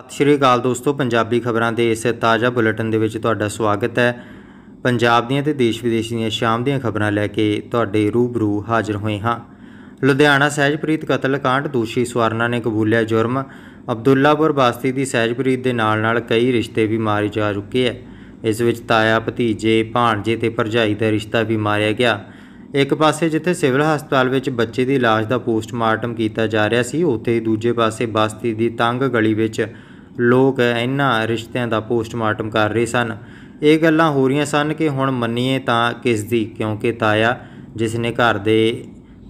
ਸਤਿ ਸ਼੍ਰੀ ਅਕਾਲ ਦੋਸਤੋ ਪੰਜਾਬੀ ਖਬਰਾਂ ਦੇ ਇਸ ਤਾਜ਼ਾ ਬੁਲੇਟਿਨ ਦੇ ਵਿੱਚ ਤੁਹਾਡਾ ਸਵਾਗਤ ਹੈ ਪੰਜਾਬ ਦੀਆਂ ਤੇ ਦੇਸ਼ ਵਿਦੇਸ਼ ਦੀਆਂ ਸ਼ਾਮ ਦੀਆਂ ਖਬਰਾਂ ਲੈ ਕੇ ਤੁਹਾਡੇ ਰੂਬਰੂ ਹਾਜ਼ਰ ਹੋਏ ਹਾਂ ਲੁਧਿਆਣਾ ਸਹਿਜਪ੍ਰੀਤ ਕਤਲ ਕਾਂਡ ਦੋਸ਼ੀ ਸਵਰਨਾ ਨੇ ਕਬੂਲਿਆ ਜੁਰਮ ਅਬਦੁੱਲਾਪੁਰ ਬਾਸਤੀ ਦੀ ਸਹਿਜਪ੍ਰੀਤ ਦੇ ਨਾਲ ਨਾਲ ਕਈ ਰਿਸ਼ਤੇ ਵੀ ਮਾਰੇ ਜਾ ਚੁੱਕੇ ਐ ਇਸ ਵਿੱਚ ਤਾਇਆ ਭਤੀਜੇ ਭਾਣਜੇ ਤੇ ਭਰਜਾਈ ਦਾ ਰਿਸ਼ਤਾ ਵੀ ਮਾਰਿਆ ਗਿਆ ਇੱਕ ਪਾਸੇ ਜਿੱਥੇ ਸਿਵਲ ਹਸਪਤਾਲ ਵਿੱਚ ਬੱਚੇ ਦੀ ਲਾਸ਼ ਦਾ ਪੋਸਟਮਾਰਟਮ ਕੀਤਾ ਜਾ ਰਿਹਾ ਸੀ ਉੱਥੇ ਹੀ ਦੂਜੇ ਪਾਸੇ ਬਸਤੀ ਦੀ ਤੰਗ ਗਲੀ ਵਿੱਚ ਲੋਕ ਇਹਨਾਂ ਰਿਸ਼ਤਿਆਂ ਦਾ ਪੋਸਟਮਾਰਟਮ ਕਰ ਰਹੇ ਸਨ ਇਹ ਗੱਲਾਂ ਹੋ ਰਹੀਆਂ ਸਨ ਕਿ ਹੁਣ ਮੰਨੀਏ ਤਾਂ ਕਿਸ ਦੀ ਕਿਉਂਕਿ ਤਾਇਆ ਜਿਸ ਨੇ ਘਰ ਦੇ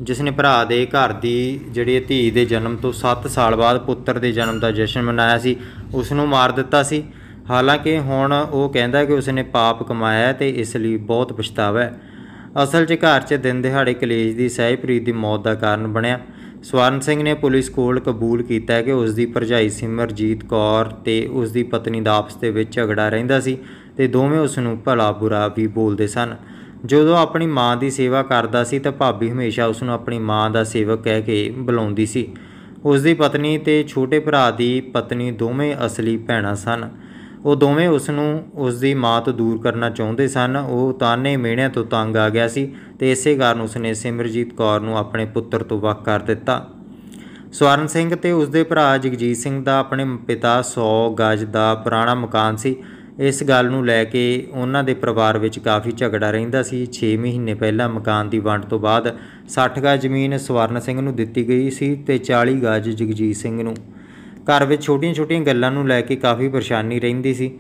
ਜਿਸ ਨੇ ਭਰਾ ਦੇ ਘਰ ਦੀ ਜਿਹੜੀ ਧੀ ਦੇ ਜਨਮ ਤੋਂ 7 ਸਾਲ ਬਾਅਦ ਪੁੱਤਰ ਦੇ ਜਨਮ ਦਾ ਜਸ਼ਨ ਮਨਾਇਆ ਸੀ ਉਸ ਨੂੰ ਮਾਰ ਦਿੱਤਾ ਸੀ ਹਾਲਾਂਕਿ ਹੁਣ ਉਹ ਕਹਿੰਦਾ ਕਿ ਉਸ ਨੇ ਪਾਪ ਕਮਾਇਆ ਤੇ ਇਸ ਲਈ ਬਹੁਤ ਪਛਤਾਵਾ ਹੈ ਅਸਲ 'ਚ ਘਰ 'ਚ ਦਿਨ ਦਿਹਾੜੇ ਕਲੇਜ ਦੀ ਸਹਿਪ੍ਰੀਤ ਦੀ ਮੌਤ ਦਾ ਕਾਰਨ ਬਣਿਆ ਸਵਰਨ ਸਿੰਘ ਨੇ ਪੁਲਿਸ ਕੋਲ ਕਬੂਲ ਕੀਤਾ ਕਿ ਉਸ ਦੀ ਭਰਜਾਈ ਸਿਮਰਜੀਤ ਕੌਰ ਤੇ ਉਸ ਦੀ ਪਤਨੀ ਦਾ ਆਪਸ ਦੇ ਵਿੱਚ ਝਗੜਾ ਰਹਿੰਦਾ ਸੀ ਤੇ ਦੋਵੇਂ ਉਸ ਨੂੰ ਭਲਾ ਬੁਰਾ ਵੀ ਬੋਲਦੇ ਸਨ ਜਦੋਂ ਆਪਣੀ ਮਾਂ ਦੀ ਸੇਵਾ ਕਰਦਾ ਸੀ ਤਾਂ ਭਾਬੀ ਹਮੇਸ਼ਾ ਉਸ ਨੂੰ ਆਪਣੀ ਮਾਂ ਦਾ ਸੇਵਕ ਕਹਿ ਕੇ ਬੁਲਾਉਂਦੀ ਸੀ ਉਸ ਦੀ ਪਤਨੀ ਤੇ ਛੋਟੇ ਭਰਾ ਦੀ ਪਤਨੀ ਦੋਵੇਂ ਅਸਲੀ ਭੈਣਾਂ ਸਨ ਉਹ ਦੋਵੇਂ ਉਸ ਨੂੰ ਉਸ ਦੀ ਮਾਂ ਤੋਂ ਦੂਰ ਕਰਨਾ ਚਾਹੁੰਦੇ ਸਨ ਉਹ ਤਾਨੇ ਮਿਹਣਿਆਂ ਤੋਂ ਤੰਗ ਆ ਗਿਆ ਸੀ ਤੇ ਇਸੇ ਕਾਰਨ ਉਸ ਨੇ ਸਿਮਰਜੀਤ ਕੌਰ ਨੂੰ ਆਪਣੇ ਪੁੱਤਰ ਤੋਂ ਵੱਖ ਕਰ ਦਿੱਤਾ ਸਵਰਨ ਸਿੰਘ ਤੇ ਉਸ ਦੇ ਭਰਾ ਜਗਜੀਤ ਸਿੰਘ ਦਾ ਆਪਣੇ ਪਿਤਾ 100 ਗਜ ਦਾ ਪੁਰਾਣਾ ਮਕਾਨ ਸੀ ਇਸ ਗੱਲ ਨੂੰ ਲੈ ਕੇ ਉਹਨਾਂ ਦੇ ਪਰਿਵਾਰ ਵਿੱਚ ਕਾਫੀ ਝਗੜਾ ਰਹਿੰਦਾ ਸੀ 6 ਮਹੀਨੇ ਪਹਿਲਾਂ ਮਕਾਨ ਦੀ ਵੰਡ ਤੋਂ ਬਾਅਦ 60 ਗਜ ਜ਼ਮੀਨ ਸਵਰਨ ਸਿੰਘ ਨੂੰ ਦਿੱਤੀ ਗਈ ਸੀ ਤੇ 40 ਗਜ ਜਗਜੀਤ ਸਿੰਘ ਨੂੰ ਘਰ ਵਿੱਚ ਛੋਟੀਆਂ-ਛੋਟੀਆਂ ਗੱਲਾਂ ਨੂੰ ਲੈ ਕੇ ਕਾਫੀ ਪਰੇਸ਼ਾਨੀ ਰਹਿੰਦੀ ਸੀ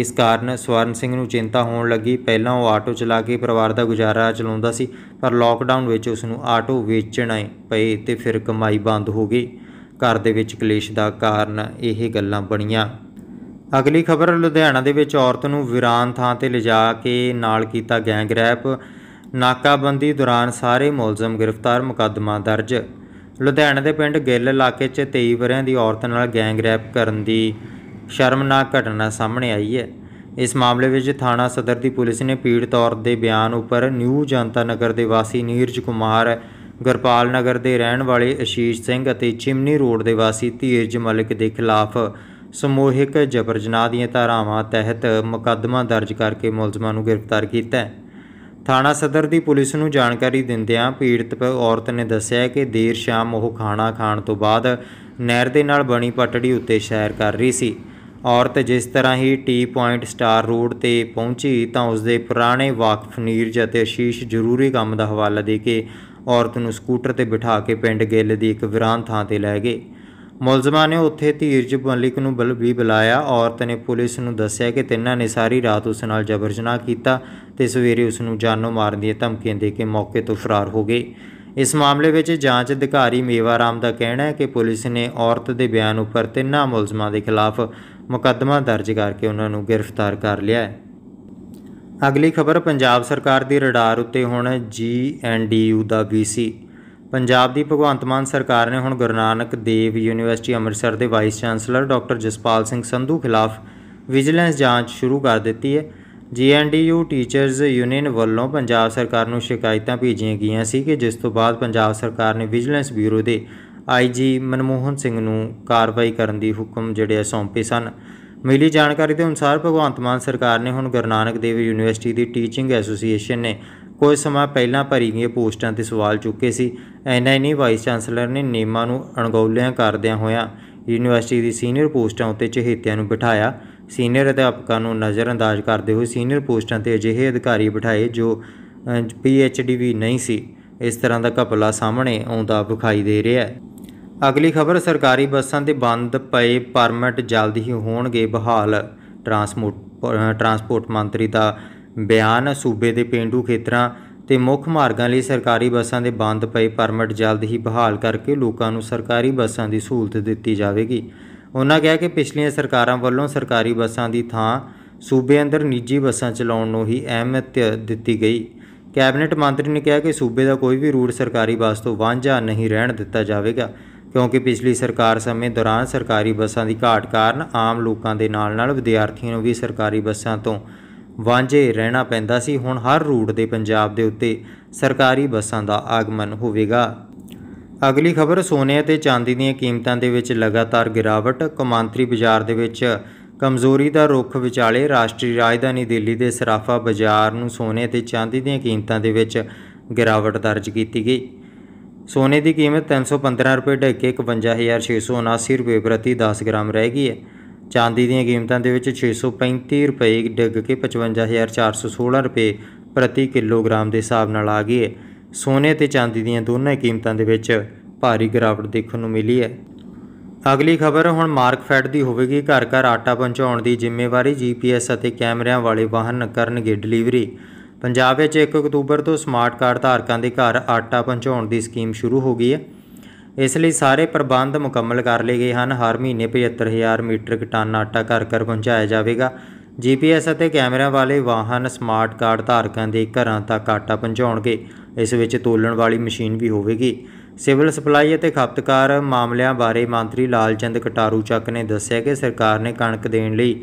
ਇਸ ਕਾਰਨ ਸਵਰਨ ਸਿੰਘ ਨੂੰ ਚਿੰਤਾ ਹੋਣ ਲੱਗੀ ਪਹਿਲਾਂ ਉਹ ਆਟੋ ਚਲਾ ਕੇ ਪਰਿਵਾਰ ਦਾ ਗੁਜ਼ਾਰਾ ਚਲਾਉਂਦਾ ਸੀ ਪਰ ਲਾਕਡਾਊਨ ਵਿੱਚ ਉਸ ਨੂੰ ਆਟੋ ਵੇਚਣਾ ਪਏ ਤੇ ਫਿਰ ਕਮਾਈ ਬੰਦ ਹੋ ਗਈ ਘਰ ਦੇ ਵਿੱਚ ਕਲੇਸ਼ ਦਾ ਕਾਰਨ ਇਹ ਗੱਲਾਂ ਬਣੀਆਂ ਅਗਲੀ ਖਬਰ ਲੁਧਿਆਣਾ ਦੇ ਵਿੱਚ ਔਰਤ ਨੂੰ ਵਿਰਾਨ ਥਾਂ ਤੇ ਲਿਜਾ ਕੇ ਨਾਲ ਕੀਤਾ ਗੈਂਗ ਰੈਪ ਨਾਕਾਬੰਦੀ ਦੌਰਾਨ ਸਾਰੇ ਮੁਲਜ਼ਮ ਗ੍ਰਿਫਤਾਰ ਮੁਕੱਦਮਾ ਦਰਜ ਲੁਧਿਆਣੇ ਦੇ ਪਿੰਡ ਗਿੱਲ ਇਲਾਕੇ 'ਚ 23 ਵਰਿਆਂ ਦੀ ਔਰਤ ਨਾਲ ਗੈਂਗ ਰੈਪ ਕਰਨ ਦੀ ਸ਼ਰਮਨਾਕ ਘਟਨਾ ਸਾਹਮਣੇ ਆਈ ਹੈ ਇਸ ਮਾਮਲੇ ਵਿੱਚ ਥਾਣਾ ਸਦਰ ਦੀ ਪੁਲਿਸ ਨੇ ਪੀੜਤ ਔਰਤ ਦੇ ਬਿਆਨ ਉੱਪਰ ਨਿਊ ਜਨਤਾ ਨਗਰ ਦੇ ਵਾਸੀ ਨੀਰਜ ਕੁਮਾਰ ਗੁਰਪਾਲ ਨਗਰ ਦੇ ਰਹਿਣ ਵਾਲੇ ਅਸ਼ੀਸ਼ ਸਿੰਘ ਅਤੇ ਚਿਮਨੀ ਰੋਡ ਦੇ ਵਾਸੀ ਧੀਰਜ ਮਲਿਕ ਦੇ ਖਿਲਾਫ ਸਮੂਹਿਕ ਜਬਰ ਜਨਾਹ ਦੀਆਂ ਧਾਰਾਵਾਂ ਤਹਿਤ ਮੁਕੱਦਮਾ ਦਰਜ ਕਰਕੇ ਮੁਲਜ਼ਮਾਂ ਨੂੰ ਗ੍ਰਿਫਤਾਰ ਕੀਤਾ ਹੈ ਥਾਣਾ ਸਦਰ ਦੀ ਪੁਲਿਸ ਨੂੰ ਜਾਣਕਾਰੀ ਦਿੰਦਿਆਂ ਪੀੜਤ ਔਰਤ ਨੇ ਦੱਸਿਆ ਕਿ ਦੇਰ ਸ਼ਾਮ ਉਹ ਖਾਣਾ ਖਾਣ ਤੋਂ ਬਾਅਦ ਨਹਿਰ ਦੇ ਨਾਲ ਬਣੀ ਪਟੜੀ ਉੱਤੇ ਸੈਰ ਕਰ ਰਹੀ ਸੀ ਔਰਤ ਜਿਸ ਤਰ੍ਹਾਂ ਹੀ ਟੀ ਪੁਆਇੰਟ ਸਟਾਰ ਰੋਡ ਤੇ ਪਹੁੰਚੀ ਤਾਂ ਉਸ ਦੇ ਪੁਰਾਣੇ ਵਾਕਫ ਨੀਰਜ ਅਤੇ ਅਸ਼ੀਸ਼ ਜ਼ਰੂਰੀ ਕੰਮ ਦਾ ਹਵਾਲਾ ਦੇ ਕੇ ਔਰਤ ਨੂੰ ਸਕੂਟਰ ਤੇ ਬਿਠਾ ਕੇ ਪਿੰਡ ਗਿੱਲ ਦੀ ਇੱਕ ਵਿਰਾਨ ਥਾਂ ਤੇ ਲੈ ਗਏ ਮੁਲਜ਼ਮਾਂ ਨੇ ਉੱਥੇ ਧੀਰਜ ਮਲਿਕ ਨੂੰ ਬਲ ਵੀ ਬੁਲਾਇਆ ਔਰਤ ਨੇ ਪੁਲਿਸ ਨੂੰ ਦੱਸਿਆ ਕਿ ਤਿੰਨਾਂ ਨੇ ਸਾਰੀ ਰਾਤ ਉਸ ਨਾਲ ਜਬਰ ਜਨਾਹ ਕੀਤਾ ਤੇ ਸਵੇਰੇ ਉਸ ਨੂੰ ਜਾਨੋਂ ਮਾਰਨ ਦੀਆਂ ਧਮਕੀਆਂ ਦੇ ਕੇ ਮੌਕੇ ਤੋਂ ਫਰਾਰ ਹੋ ਗਏ ਇਸ ਮਾਮਲੇ ਵਿੱਚ ਜਾਂਚ ਅਧਿਕਾਰੀ ਮੇਵਾਰਾਮ ਦਾ ਕਹਿਣਾ ਹੈ ਕਿ ਪੁਲਿਸ ਨੇ ਔਰਤ ਦੇ ਬਿਆਨ ਉੱਪਰ ਤਿੰਨਾਂ ਮੁਲਜ਼ਮਾਂ ਦੇ ਖਿਲਾਫ ਮੁਕੱਦਮਾ ਦਰਜ ਕਰਕੇ ਉਹਨਾਂ ਨੂੰ ਗ੍ਰਿਫਤਾਰ ਕਰ ਲਿਆ ਹੈ ਅਗਲੀ ਖਬਰ ਪੰਜਾਬ ਸਰਕਾਰ ਦੀ ਰਡਾਰ ਉੱਤੇ ਹੁਣ ਜੀ ਯੂ ਦਾ ਵੀਸੀ ਪੰਜਾਬ ਦੀ ਭਗਵੰਤ ਮਾਨ ਸਰਕਾਰ ਨੇ ਹੁਣ ਗੁਰੂ ਨਾਨਕ ਦੇਵ ਯੂਨੀਵਰਸਿਟੀ ਅੰਮ੍ਰਿਤਸਰ ਦੇ vice chancellor doctor Jaspal Singh Sandhu ਖਿਲਾਫ ਵਿਜੀਲੈਂਸ ਜਾਂਚ ਸ਼ੁਰੂ ਕਰ ਦਿੱਤੀ ਹੈ ਜੀਐਨਡੀਯੂ ਟੀਚਰਸ ਯੂਨੀਅਨ ਵੱਲੋਂ ਪੰਜਾਬ ਸਰਕਾਰ ਨੂੰ ਸ਼ਿਕਾਇਤਾਂ ਭੇਜੀਆਂ ਗਈਆਂ ਸੀ ਕਿ ਜਿਸ ਤੋਂ ਬਾਅਦ ਪੰਜਾਬ ਸਰਕਾਰ ਨੇ ਵਿਜੀਲੈਂਸ ਬਿਊਰੋ ਦੇ ਆਈਜੀ ਮਨਮੋਹਨ ਸਿੰਘ ਨੂੰ ਕਾਰਵਾਈ ਕਰਨ ਦੀ ਹੁਕਮ ਜਿਹੜੇ ਸੌਂਪੇ ਸਨ ਮਿਲੀ ਜਾਣਕਾਰੀ ਦੇ ਅਨੁਸਾਰ ਭਗਵੰਤ ਮਾਨ ਸਰਕਾਰ ਨੇ ਹੁਣ ਗੁਰੂ ਨਾਨਕ ਦੇਵ ਯੂਨੀਵਰਸਿਟੀ ਦੀ ਟੀਚਿੰਗ ਐਸੋਸੀਏਸ਼ਨ ਨੇ ਕੁਝ ਸਮਾਂ ਪਹਿਲਾਂ ਭਰੀ ਗਈਆਂ ਪੋਸਟਾਂ ਤੇ ਸਵਾਲ ਚੁੱਕੇ ਸੀ ਐਨਆਈਨੀ ਵਾਈਸ ਚਾਂਸਲਰ ਨੇ ਨੀਮਾ ਨੂੰ ਅਣਗੌਲਿਆਂ ਕਰਦਿਆਂ ਹੋਇਆਂ ਯੂਨੀਵਰਸਿਟੀ ਦੀ ਸੀਨੀਅਰ ਪੋਸਟਾਂ ਉੱਤੇ ਚਹੇਤਿਆਂ ਨੂੰ ਬਿਠਾਇਆ ਸੀਨੀਅਰ ਅਧਿਆਪਕਾਂ ਨੂੰ ਨਜ਼ਰਅੰਦਾਜ਼ ਕਰਦੇ ਹੋਏ ਸੀਨੀਅਰ ਪੋਸਟਾਂ ਤੇ ਅਜਿਹੇ ਅਧਿਕਾਰੀ ਬਿਠਾਏ ਜੋ ਪੀਐਚਡੀ ਵੀ ਨਹੀਂ ਸੀ ਇਸ ਤਰ੍ਹਾਂ ਦਾ ਘਪਲਾ ਸਾਹਮਣੇ ਆਉਂਦਾ ਵਿਖਾਈ ਦੇ ਰਿਹਾ ਹੈ ਅਗਲੀ ਖਬਰ ਸਰਕਾਰੀ ਬੱਸਾਂ ਦੇ ਬੰਦ ਪਏ ਪਰਮਿਟ ਜਲਦ ਹੀ ਹੋਣਗੇ ਬਹਾਲ ਟਰਾਂਸਪੋਰਟ ਮੰਤਰੀ ਦਾ ਬਿਆਨ ਸੂਬੇ ਦੇ ਪਿੰਡੂ ਖੇਤਰਾਂ ਤੇ ਮੁੱਖ ਮਾਰਗਾਂ ਲਈ ਸਰਕਾਰੀ ਬੱਸਾਂ ਦੇ ਬੰਦ ਪਏ ਪਰਮਿਟ ਜਲਦ ਹੀ ਬਹਾਲ ਕਰਕੇ ਲੋਕਾਂ ਨੂੰ ਸਰਕਾਰੀ ਬੱਸਾਂ ਦੀ ਸਹੂਲਤ ਦਿੱਤੀ ਜਾਵੇਗੀ ਉਹਨਾਂ ਕਿਹਾ ਕਿ ਪਿਛਲੀਆਂ ਸਰਕਾਰਾਂ ਵੱਲੋਂ ਸਰਕਾਰੀ ਬੱਸਾਂ ਦੀ ਥਾਂ ਸੂਬੇ ਅੰਦਰ ਨਿੱਜੀ ਬੱਸਾਂ ਚਲਾਉਣ ਨੂੰ ਹੀ ਅਹਿਮਤ ਦਿੱਤੀ ਗਈ ਕੈਬਨਿਟ ਮੰਤਰੀ ਨੇ ਕਿਹਾ ਕਿ ਸੂਬੇ ਦਾ ਕੋਈ ਵੀ ਰੂਟ ਸਰਕਾਰੀ ਬੱਸ ਤੋਂ ਵਾਂਝਾ ਨਹੀਂ ਰਹਿਣ ਦਿੱਤਾ ਜਾਵੇਗਾ ਕਿਉਂਕਿ ਪਿਛਲੀ ਸਰਕਾਰ ਸਮੇਂ ਦੌਰਾਨ ਸਰਕਾਰੀ ਬੱਸਾਂ ਦੀ ਘਾਟ ਕਾਰਨ ਆਮ ਲੋਕਾਂ ਦੇ ਨਾਲ-ਨਾਲ ਵਿਦਿਆਰਥੀਆਂ ਨੂੰ ਵੀ ਸਰਕਾਰੀ ਬੱਸਾਂ ਤੋਂ ਵਾਂਝੇ ਰਹਿਣਾ ਪੈਂਦਾ ਸੀ ਹੁਣ ਹਰ ਰੂਟ ਦੇ ਪੰਜਾਬ ਦੇ ਉੱਤੇ ਸਰਕਾਰੀ ਬੱਸਾਂ ਦਾ ਆਗਮਨ ਹੋਵੇਗਾ ਅਗਲੀ ਖਬਰ ਸੋਨੇ ਅਤੇ ਚਾਂਦੀ ਦੀਆਂ ਕੀਮਤਾਂ ਦੇ ਵਿੱਚ ਲਗਾਤਾਰ ਗਿਰਾਵਟ ਕਮਾਂਤਰੀ ਬਾਜ਼ਾਰ ਦੇ ਵਿੱਚ ਕਮਜ਼ੋਰੀ ਦਾ ਰੁਖ ਵਿਚਾਲੇ ਰਾਸ਼ਟਰੀ ਰਾਜਧਾਨੀ ਦਿੱਲੀ ਦੇ ਸਰਾਫਾ ਬਾਜ਼ਾਰ ਨੂੰ ਸੋਨੇ ਅਤੇ ਚਾਂਦੀ ਦੀਆਂ ਕੀਮਤਾਂ ਦੇ ਵਿੱਚ ਗਿਰਾਵਟ ਦਰਜ ਕੀਤੀ ਗਈ ਸੋਨੇ ਦੀ ਕੀਮਤ 315 ਰੁਪਏ ਡੇਕੇ ਕੇ 51679 ਰੁਪਏ ਪ੍ਰਤੀ 10 ਗ੍ਰਾਮ ਰਹਿ ਗਈ ਹੈ ਚਾਂਦੀ ਦੀਆਂ ਕੀਮਤਾਂ ਦੇ ਵਿੱਚ 635 ਰੁਪਏ ਡਿੱਗ ਕੇ 55416 ਰੁਪਏ ਪ੍ਰਤੀ ਕਿਲੋਗ੍ਰਾਮ ਦੇ ਹਿਸਾਬ ਨਾਲ ਆ ਗਈ ਹੈ ਸੋਨੇ ਤੇ ਚਾਂਦੀ ਦੀਆਂ ਦੋਨਾਂ ਕੀਮਤਾਂ ਦੇ ਵਿੱਚ ਭਾਰੀ ਗਿਰਾਵਟ ਦੇਖਣ ਨੂੰ ਮਿਲੀ ਹੈ ਅਗਲੀ ਖਬਰ ਹੁਣ ਮਾਰਕਫੈਟ ਦੀ ਹੋਵੇਗੀ ਘਰ ਘਰ ਆਟਾ ਪਹੁੰਚਾਉਣ ਦੀ ਜ਼ਿੰਮੇਵਾਰੀ ਜੀਪੀਐਸ ਅਤੇ ਕੈਮਰਿਆਂ ਵਾਲੇ ਵਾਹਨ ਕਰਨਗੇ ਡਿਲੀਵਰੀ ਪੰਜਾਬ ਵਿੱਚ 1 ਅਕਤੂਬਰ ਤੋਂ ਸਮਾਰਟ ਕਾਰਡ ਧਾਰਕਾਂ ਦੇ ਘਰ ਆਟਾ ਪਹੁੰਚਾਉਣ ਦੀ ਸਕੀਮ ਸ਼ੁਰੂ ਹੋ ਗਈ ਹੈ ਇਸ ਲਈ ਸਾਰੇ ਪ੍ਰਬੰਧ ਮੁਕੰਮਲ ਕਰ ਲਏ ਗਏ ਹਨ ਹਰ ਮਹੀਨੇ 75000 ਮੀਟਰ ਟਨ ਆਟਾ ਘਰ ਘਰ ਪਹੁੰਚਾਇਆ ਜਾਵੇਗਾ ਜੀਪੀਐਸ ਅਤੇ ਕੈਮਰਿਆਂ ਵਾਲੇ ਵਾਹਨ ਸਮਾਰਟ ਕਾਰਡ ਧਾਰਕਾਂ ਦੇ ਘਰਾਂ ਤੱਕ ਆਟਾ ਪਹੁੰਚਾਉਣਗੇ ਇਸ ਵਿੱਚ ਤੋਲਣ ਵਾਲੀ ਮਸ਼ੀਨ ਵੀ ਹੋਵੇਗੀ ਸਿਵਲ ਸਪਲਾਈ ਅਤੇ ਖਪਤਕਾਰ ਮਾਮਲਿਆਂ ਬਾਰੇ ਮੰਤਰੀ ਲਾਲਚੰਦ ਕਟਾਰੂ ਚੱਕ ਨੇ ਦੱਸਿਆ ਕਿ ਸਰਕਾਰ ਨੇ ਕਣਕ ਦੇਣ ਲਈ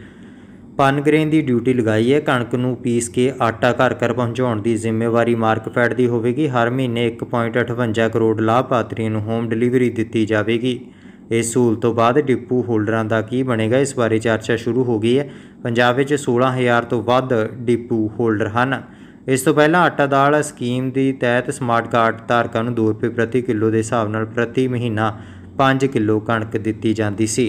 ਪਨਗ੍ਰੇਨ ਦੀ ਡਿਊਟੀ ਲਗਾਈ ਹੈ ਕਣਕ ਨੂੰ ਪੀਸ ਕੇ ਆਟਾ ਘਰ ਘਰ ਪਹੁੰਚਾਉਣ ਦੀ ਜ਼ਿੰਮੇਵਾਰੀ ਮਾਰਕਫੈਡ ਦੀ ਹੋਵੇਗੀ ਹਰ ਮਹੀਨੇ 1.58 ਕਰੋੜ ਲਾਭਪਾਤਰੀ ਨੂੰ ਹੋਮ ਡਿਲੀਵਰੀ ਦਿੱਤੀ ਜਾਵੇਗੀ ਇਸ ਸਹੂਲਤ ਤੋਂ ਬਾਅਦ ਡਿਪੂ ਹੋਲਡਰਾਂ ਦਾ ਕੀ ਬਣੇਗਾ ਇਸ ਬਾਰੇ ਚਰਚਾ ਸ਼ੁਰੂ ਹੋ ਗਈ ਹੈ ਪੰਜਾਬ ਵਿੱਚ 16000 ਤੋਂ ਵੱਧ ਡਿਪੂ ਹੋਲਡਰ ਹਨ ਇਸ ਤੋਂ ਪਹਿਲਾਂ ਆਟਾ ਦਾਲ ਸਕੀਮ ਦੀ ਤਹਿਤ ਸਮਾਰਟ ਕਾਰਡ ਧਾਰਕਾਂ ਨੂੰ 2 ਰੁਪਏ ਪ੍ਰਤੀ ਕਿਲੋ ਦੇ ਹਿਸਾਬ ਨਾਲ ਪ੍ਰਤੀ ਮਹੀਨਾ 5 ਕਿਲੋ ਕਣਕ ਦਿੱਤੀ ਜਾਂਦੀ ਸੀ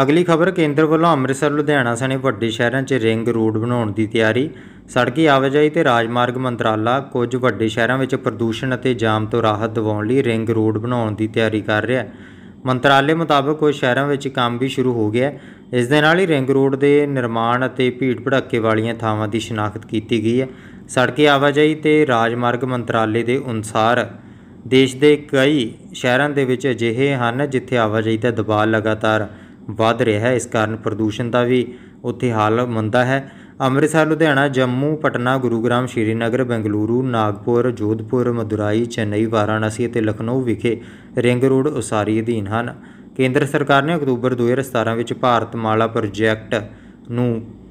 ਅਗਲੀ ਖਬਰ ਕੇਂਦਰ ਵੱਲੋਂ ਅੰਮ੍ਰਿਤਸਰ ਲੁਧਿਆਣਾ ਸਣੇ ਵੱਡੇ ਸ਼ਹਿਰਾਂ 'ਚ ਰਿੰਗ ਰੋਡ ਬਣਾਉਣ ਦੀ ਤਿਆਰੀ ਸੜਕੀ ਆਵਾਜਾਈ ਤੇ ਰਾਜਮਾਰਗ ਮੰਤਰਾਲਾ ਕੁਝ ਵੱਡੇ ਸ਼ਹਿਰਾਂ ਵਿੱਚ ਪ੍ਰਦੂਸ਼ਣ ਅਤੇ ਜਾਮ ਤੋਂ ਰਾਹਤ ਦਿਵਾਉਣ ਲਈ ਰਿੰਗ ਰੋਡ ਬਣਾਉਣ ਦੀ ਤਿਆਰੀ ਕਰ ਰਿਹਾ ਹੈ ਮੰਤਰਾਲੇ ਮੁਤਾਬਕ ਕੁਝ ਸ਼ਹਿਰਾਂ ਵਿੱਚ ਕੰਮ ਵੀ ਸ਼ੁਰੂ ਹੋ ਗਿਆ ਇਸ ਦੇ ਨਾਲ ਹੀ ਰਿੰਗ ਰੋਡ ਦੇ ਨਿਰਮਾਣ ਅਤੇ ਭੀੜ ਭੜੱਕੇ ਵਾਲੀਆਂ ਥਾਵਾਂ ਦੀ ਸ਼ਨਾਖਤ ਕੀਤੀ ਗਈ ਹੈ ਸੜਕੀ ਆਵਾਜਾਈ ਤੇ ਰਾਜਮਾਰਗ ਮੰਤਰਾਲੇ ਦੇ ਅਨੁਸਾਰ ਦੇਸ਼ ਦੇ ਕਈ ਸ਼ਹਿਰਾਂ ਦੇ ਵਿੱਚ ਅਜਿਹੇ ਹਨ ਜਿੱਥੇ ਆਵਾਜਾਈ ਦਾ ਦਬਾਅ ਲਗਾਤਾਰ ਵੱਧ ਰਿਹਾ ਹੈ ਇਸ ਕਾਰਨ ਪ੍ਰਦੂਸ਼ਣ ਦਾ ਵੀ ਉੱਥੇ ਹਾਲ ਮੰਦਾ ਹੈ ਅੰਮ੍ਰਿਤਸਰ ਲੁਧਿਆਣਾ ਜੰਮੂ ਪਟਨਾ ਗੁਰੂਗ੍ਰਾਮ ਸ਼੍ਰੀਨਗਰ ਬੰਗਲੁਰੂ ਨਾਗਪੁਰ ਜੋਧਪੁਰ ਮਦੁਰਾਈ ਚੇਨਈ ਵਾਰਾਣਸੀ ਅਤੇ ਲਖਨਊ ਵਿਖੇ ਰਿੰਗ ਰੋਡ ਉਸਾਰੀ ਅਧੀਨ ਹਨ ਕੇਂਦਰ ਸਰਕਾਰ ਨੇ ਅਕਤੂਬਰ 2017 ਵਿੱਚ ਭਾਰਤ ਮਾਲਾ ਪ੍ਰੋਜੈਕਟ ਨੂੰ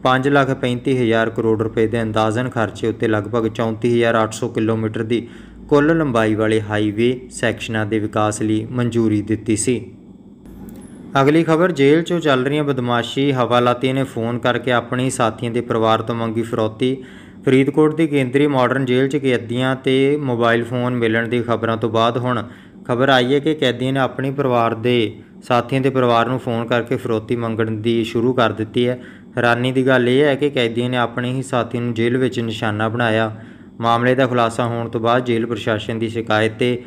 535000 ਕਰੋੜ ਰੁਪਏ ਦੇ ਅੰਦਾਜ਼ਨ ਖਰਚੇ ਉੱਤੇ ਲਗਭਗ 34800 ਕਿਲੋਮੀਟਰ ਦੀ ਕੁੱਲ ਲੰਬਾਈ ਵਾਲੇ ਹਾਈਵੇ ਸੈਕਸ਼ਨਾਂ ਦੇ ਵਿਕਾਸ ਲਈ ਮਨਜ਼ੂਰੀ ਦਿੱਤੀ ਸੀ ਅਗਲੀ ਖਬਰ ਜੇਲ੍ਹ 'ਚੋਂ ਚੱਲ ਰਹੀਆਂ ਬਦਮਾਸ਼ੀ ਹਵਾਲਾਤੀ ਨੇ ਫੋਨ ਕਰਕੇ ਆਪਣੀ ਸਾਥੀਆਂ ਦੇ ਪਰਿਵਾਰ ਤੋਂ ਮੰਗੀ ਫਰੋਤੀ ਫਰੀਦਕੋਟ ਦੀ ਕੇਂਦਰੀ ਮਾਡਰਨ ਜੇਲ੍ਹ 'ਚ ਕੈਦੀਆਂ ਤੇ ਮੋਬਾਈਲ ਫੋਨ ਮਿਲਣ ਦੀ ਖਬਰਾਂ ਤੋਂ ਬਾਅਦ ਹੁਣ ਖਬਰ ਆਈ ਹੈ ਕਿ ਕੈਦੀਆਂ ਨੇ ਆਪਣੇ ਪਰਿਵਾਰ ਦੇ ਸਾਥੀਆਂ ਦੇ ਪਰਿਵਾਰ ਨੂੰ ਫੋਨ ਕਰਕੇ ਫਰੋਤੀ ਮੰਗਣ ਦੀ ਸ਼ੁਰੂ ਕਰ ਦਿੱਤੀ ਹੈ ਹੈਰਾਨੀ ਦੀ ਗੱਲ ਇਹ ਹੈ ਕਿ ਕੈਦੀਆਂ ਨੇ ਆਪਣੇ ਹੀ ਸਾਥੀ ਨੂੰ ਜੇਲ੍ਹ ਵਿੱਚ ਨਿਸ਼ਾਨਾ ਬਣਾਇਆ ਮਾਮਲੇ ਦਾ ਖੁਲਾਸਾ ਹੋਣ ਤੋਂ ਬਾਅਦ ਜੇਲ੍ਹ ਪ੍ਰਸ਼ਾਸਨ ਦੀ ਸ਼ਿਕਾਇਤ ਤੇ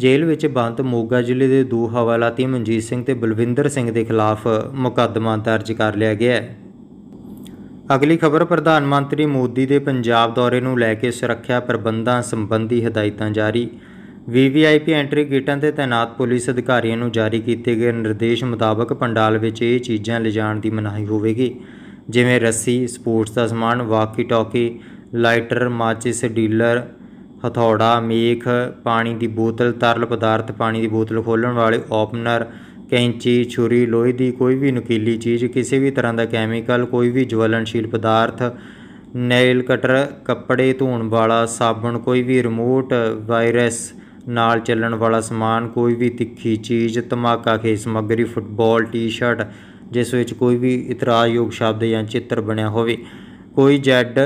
ਜੇਲ੍ਹ ਵਿੱਚ ਬੰਦ ਮੋਗਾ ਜ਼ਿਲ੍ਹੇ ਦੇ ਦੋ ਹਵਾਲਾਤੀ ਮਨਜੀਤ ਸਿੰਘ ਤੇ ਬਲਵਿੰਦਰ ਸਿੰਘ ਦੇ ਖਿਲਾਫ ਮੁਕੱਦਮਾ ਦਰਜ ਕਰ ਲਿਆ ਗਿਆ ਹੈ ਅਗਲੀ ਖਬਰ ਪ੍ਰਧਾਨ ਮੰਤਰੀ ਮੋਦੀ ਦੇ ਪੰਜਾਬ ਦੌਰੇ ਨੂੰ ਲੈ ਕੇ ਸੁਰੱਖਿਆ ਪ੍ਰਬੰਧਾਂ ਸੰਬੰਧੀ ਹਦਾਇਤਾਂ ਜਾਰੀ VVIP ਐਂਟਰੀ ਗੇਟਾਂ ਤੇ ਤਾਇਨਾਤ ਪੁਲਿਸ ਅਧਿਕਾਰੀਆਂ ਨੂੰ ਜਾਰੀ ਕੀਤੇ ਗਏ ਨਿਰਦੇਸ਼ ਮੁਤਾਬਕ ਪੰਡਾਲ ਵਿੱਚ ਇਹ ਚੀਜ਼ਾਂ ਲਿਜਾਣ ਦੀ ਮਨਾਹੀ ਹੋਵੇਗੀ ਜਿਵੇਂ ਰੱਸੀ ਸਪੋਰਟਸ ਦਾ ਸਮਾਨ ਵਾਕੀ ਟੋਕੀ ਲਾਈਟਰ ਮਾਚਿਸ ਡੀਲਰ ਹਥੌੜਾ ਮੇਖ ਪਾਣੀ ਦੀ ਬੋਤਲ ਤਰਲ ਪਦਾਰਥ ਪਾਣੀ ਦੀ ਬੋਤਲ ਖੋਲਣ ਵਾਲੇ ਓਪਨਰ ਕੈਂਚੀ ਛੁਰੀ ਲੋਹੇ ਦੀ ਕੋਈ ਵੀ ਨੁਕੀਲੀ ਚੀਜ਼ ਕਿਸੇ ਵੀ ਤਰ੍ਹਾਂ ਦਾ ਕੈਮੀਕਲ ਕੋਈ ਵੀ ਜਵਲਨਸ਼ੀਲ ਪਦਾਰਥ ਨੇਲ ਕਟਰ ਕੱਪੜੇ ਧੋਣ ਵਾਲਾ ਸਾਬਣ ਕੋਈ ਵੀ ਰਿਮੋਟ ਵਾਇਰਸ ਨਾਲ ਚੱਲਣ ਵਾਲਾ ਸਮਾਨ ਕੋਈ ਵੀ ਤਿੱਖੀ ਚੀਜ਼ ਤਮਾਕਾ ਖੇ ਸਮਗਰੀ ਫੁੱਟਬਾਲ ਟੀ-ਸ਼ਰਟ ਜਿਸ ਵਿੱਚ ਕੋਈ ਵੀ ਇਤਰਾਜ਼ਯੋਗ ਸ਼ਬਦ ਜਾਂ ਚਿੱਤਰ ਬਣਿਆ ਹੋਵੇ ਕੋਈ ਜੈਡ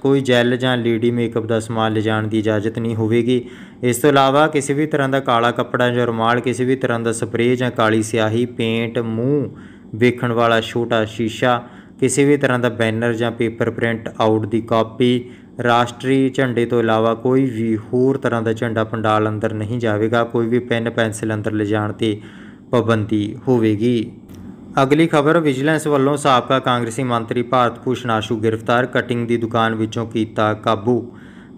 ਕੋਈ ਜੈਲ ਜਾਂ ਲੀਡੀ ਮੇਕਅਪ ਦਾ ਸਮਾਨ ਲਿਜਾਣ ਦੀ ਇਜਾਜ਼ਤ ਨਹੀਂ ਹੋਵੇਗੀ ਇਸ ਤੋਂ ਇਲਾਵਾ ਕਿਸੇ ਵੀ ਤਰ੍ਹਾਂ ਦਾ ਕਾਲਾ ਕੱਪੜਾ ਜਾਂ ਰੁਮਾਲ ਕਿਸੇ ਵੀ ਤਰ੍ਹਾਂ ਦਾ ਸਪਰੇਅ ਜਾਂ ਕਾਲੀ ਸਿਆਹੀ ਪੇਂਟ ਮੂੰਹ ਵੇਖਣ ਵਾਲਾ ਛੋਟਾ ਸ਼ੀਸ਼ਾ ਕਿਸੇ ਵੀ ਤਰ੍ਹਾਂ ਦਾ ਬੈਨਰ ਜਾਂ ਪੇਪਰ ਪ੍ਰਿੰਟ ਆਊਟ ਦੀ ਕਾਪੀ ਰਾਸ਼ਟਰੀ ਝੰਡੇ ਤੋਂ ਇਲਾਵਾ ਕੋਈ ਵੀ ਹੋਰ ਤਰ੍ਹਾਂ ਦਾ ਝੰਡਾ ਪੰਡਾਲ ਅੰਦਰ ਨਹੀਂ ਜਾਵੇਗਾ ਕੋਈ ਵੀ ਪੈਨ ਪੈਨਸਿਲ ਅੰਦਰ ਲਿਜਾਣ ਤੇ ਪਾਬੰਦੀ ਹੋਵੇਗੀ ਅਗਲੀ ਖਬਰ ਵਿਜੀਲੈਂਸ ਵੱਲੋਂ ਸਾਬਕਾ ਕਾਂਗਰਸੀ ਮੰਤਰੀ ਭਾਰਤ ਭੂਸ਼ਣ ਆਸ਼ੂ ਗ੍ਰਿਫਤਾਰ ਕਟਿੰਗ ਦੀ ਦੁਕਾਨ ਵਿੱਚੋਂ ਕੀਤਾ ਕਾਬੂ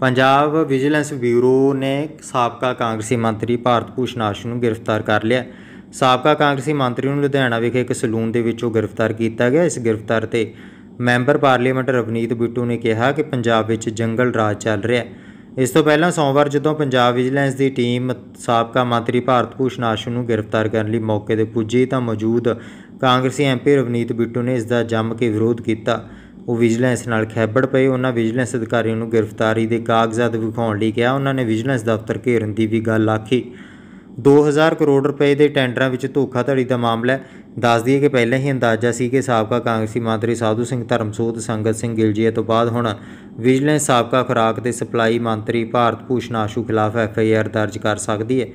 ਪੰਜਾਬ ਵਿਜੀਲੈਂਸ ਬਿਊਰੋ ਨੇ ਸਾਬਕਾ ਕਾਂਗਰਸੀ ਮੰਤਰੀ ਭਾਰਤ ਭੂਸ਼ਣ ਆਸ਼ੂ ਨੂੰ ਗ੍ਰਿਫਤਾਰ ਕਰ ਲਿਆ ਸਾਬਕਾ ਕਾਂਗਰਸੀ ਮੰਤਰੀ ਨੂੰ ਲੁਧਿਆਣਾ ਵਿਖੇ ਇੱਕ ਸਲੂਨ ਦੇ ਵਿੱਚੋਂ ਗ੍ਰਿਫਤਾਰ ਕੀਤਾ ਗਿਆ ਇਸ ਗ੍ਰਿਫਤਾਰ ਤੇ ਮੈਂਬਰ ਪਾਰਲੀਮੈਂਟ ਰਵਨੀਤ ਬਿੱਟੂ ਨੇ ਕਿਹਾ ਕਿ ਪੰਜਾਬ ਵਿੱਚ ਜੰਗਲ ਰਾਜ ਚੱਲ ਰਿਹਾ ਹੈ ਇਸ ਤੋਂ ਪਹਿਲਾਂ ਸੋਮਵਾਰ ਜਦੋਂ ਪੰਜਾਬ ਵਿਜੀਲੈਂਸ ਦੀ ਟੀਮ ਸਾਬਕਾ ਮੰਤਰੀ ਭਾਰਤ ਭੂਸ਼ਣ ਆਸ਼ੂ ਨੂੰ ਗ੍ਰਿਫਤਾਰ ਕਰਨ ਲਈ ਮੌਕੇ ਤੇ ਪੁੱਜੀ ਤਾਂ ਮੌਜੂਦ ਕਾਂਗਰਸੀ ਐਮਪੀ ਰਵਨੀਤ ਬਿੱਟੂ ਨੇ ਇਸ ਦਾ ਜੰਮ ਕੇ ਵਿਰੋਧ ਕੀਤਾ ਉਹ ਵਿਜੀਲੈਂਸ ਨਾਲ ਖੈਬੜ ਪਏ ਉਹਨਾਂ ਵਿਜੀਲੈਂਸ ਅਧਿਕਾਰੀਆਂ ਨੂੰ ਗ੍ਰਿਫਤਾਰੀ ਦੇ ਕਾਗਜ਼ਾਤ ਵਿਖਾਉਣ ਲਈ ਕਿਹਾ ਉਹਨਾਂ ਨੇ ਵਿਜੀਲੈਂਸ ਦਫ਼ਤਰ ਘੇਰਨ ਦੀ ਵੀ ਗੱਲ ਆਖੀ 2000 ਕਰੋੜ ਰੁਪਏ ਦੇ ਟੈਂਡਰਾਂ ਵਿੱਚ ਧੋਖਾਧੜੀ ਦਾ ਮਾਮਲਾ ਦੱਸ ਦਈਏ ਕਿ ਪਹਿਲਾਂ ਹੀ ਅੰਦਾਜ਼ਾ ਸੀ ਕਿ ਸਾਬਕਾ ਕਾਂਗਰਸੀ ਮੰਤਰੀ ਸਾਧੂ ਸਿੰਘ ਧਰਮਸੋਤ ਸੰਗਤ ਸਿੰਘ ਗਿਲਜੀਆ ਤੋਂ ਬਾਅਦ ਹੁਣ ਵਿਜੀਲੈਂਸ ਸਾਬਕਾ ਖੁਰਾਕ ਤੇ ਸਪਲਾਈ ਮੰਤਰੀ ਭਾਰਤ ਭੂਸ਼ਣ ਆਸ਼ੂ ਖਿਲਾਫ ਐਫਆਈਆਰ ਦਰਜ ਕਰ ਸਕਦੀ ਹੈ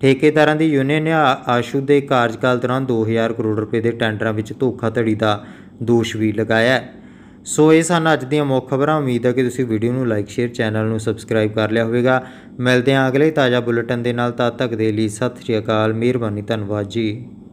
ਠੇਕੇਦਾਰਾਂ ਦੀ ਯੂਨੀਅਨ ਨੇ ਆਸ਼ੂ ਦੇ ਕਾਰਜਕਾਲ ਦੌਰਾਨ 2000 ਕਰੋੜ ਰੁਪਏ ਦੇ ਟੈਂਡਰਾਂ ਵਿੱਚ ਧੋਖਾਧੜੀ ਦਾ ਦੋਸ਼ ਵੀ ਲਗਾਇਆ ਸੋ ਇਹ ਸਨ ਅੱਜ ਦੀਆਂ ਮੁੱਖ ਖਬਰਾਂ ਉਮੀਦ ਹੈ ਕਿ ਤੁਸੀਂ ਵੀਡੀਓ ਨੂੰ ਲਾਈਕ ਸ਼ੇਅਰ ਚੈਨਲ ਨੂੰ ਸਬਸਕ੍ਰਾਈਬ ਕਰ ਲਿਆ ਹੋਵੇਗਾ ਮਿਲਦੇ ਹਾਂ ਅਗਲੇ ਤਾਜ਼ਾ ਬੁਲੇਟਿਨ ਦੇ ਨਾਲ ਤਦ ਤੱਕ ਦੇ ਲਈ ਸਤਿ ਸ਼੍ਰੀ ਅਕਾਲ ਮਿਹਰਬਾਨੀ ਧੰਨਵਾਦ ਜੀ